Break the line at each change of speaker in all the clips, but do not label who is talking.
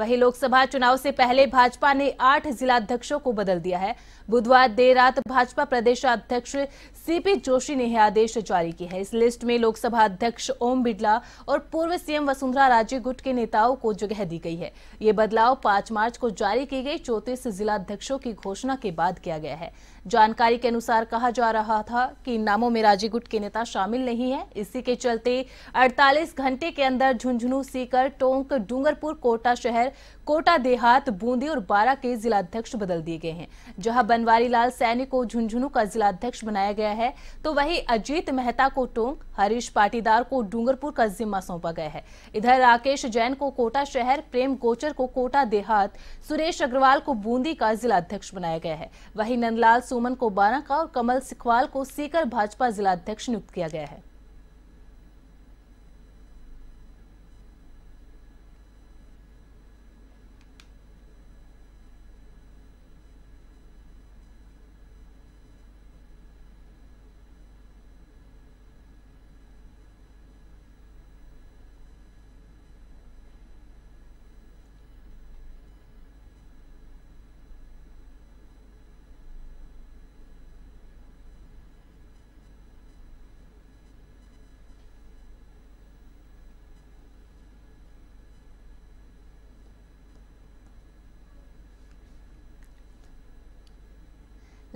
वहीं लोकसभा चुनाव से पहले भाजपा ने आठ जिलाध्यक्षों को बदल दिया है बुधवार देर रात भाजपा प्रदेश अध्यक्ष सीपी जोशी ने यह आदेश जारी किया है इस लिस्ट में लोकसभा अध्यक्ष ओम बिड़ला और पूर्व सीएम वसुंधरा राजे गुट के नेताओं को जगह दी गई है ये बदलाव पांच मार्च को जारी की गई चौतीस जिलाध्यक्षों की घोषणा के बाद किया गया है जानकारी के अनुसार कहा जा रहा था कि इन नामों में राजे गुट के नेता शामिल नहीं है इसी के चलते अड़तालीस घंटे के अंदर झुंझुनू सीकर टोंक डूंगरपुर कोटा शहर कोटा देहात बूंदी और बारा के जिलाध्यक्ष बदल दिए गए हैं जहां बनवारी लाल सैनी को झुंझुनू का जिलाध्यक्ष बनाया गया है तो वहीं अजीत मेहता को टोंग हरीश पाटीदार को डूंगरपुर का जिम्मा सौंपा गया है इधर राकेश जैन को कोटा शहर प्रेम गोचर को कोटा देहात सुरेश अग्रवाल को बूंदी का जिलाध्यक्ष बनाया गया है वही नंदलाल सुमन को बारा का और कमल सिखवाल को सीकर भाजपा जिलाध्यक्ष नियुक्त किया गया है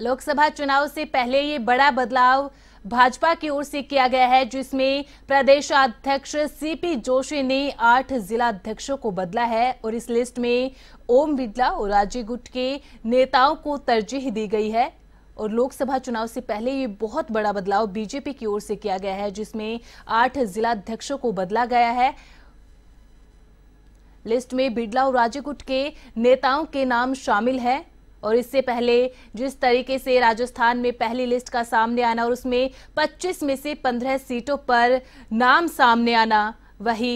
लोकसभा चुनाव से पहले ये बड़ा बदलाव भाजपा की ओर से किया गया है जिसमें प्रदेश अध्यक्ष सीपी जोशी ने आठ जिला अध्यक्षों को बदला है और इस लिस्ट में ओम बिड़ला और राज्य गुट के नेताओं को तरजीह दी गई है और लोकसभा चुनाव से पहले ये बहुत बड़ा बदलाव बीजेपी की ओर से किया गया है जिसमें आठ जिला अध्यक्षों को बदला गया है लिस्ट में बिड़ला और राज्य गुट के नेताओं के नाम शामिल है और इससे पहले जिस तरीके से राजस्थान में पहली लिस्ट का सामने आना और उसमें 25 में से 15 सीटों पर नाम सामने आना वही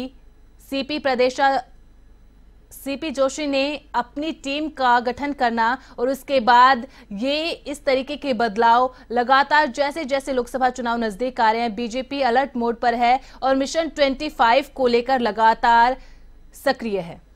सीपी प्रदेशा सीपी जोशी ने अपनी टीम का गठन करना और उसके बाद ये इस तरीके के बदलाव लगातार जैसे जैसे लोकसभा चुनाव नजदीक आ रहे हैं बीजेपी अलर्ट मोड पर है और मिशन 25 को लेकर लगातार सक्रिय है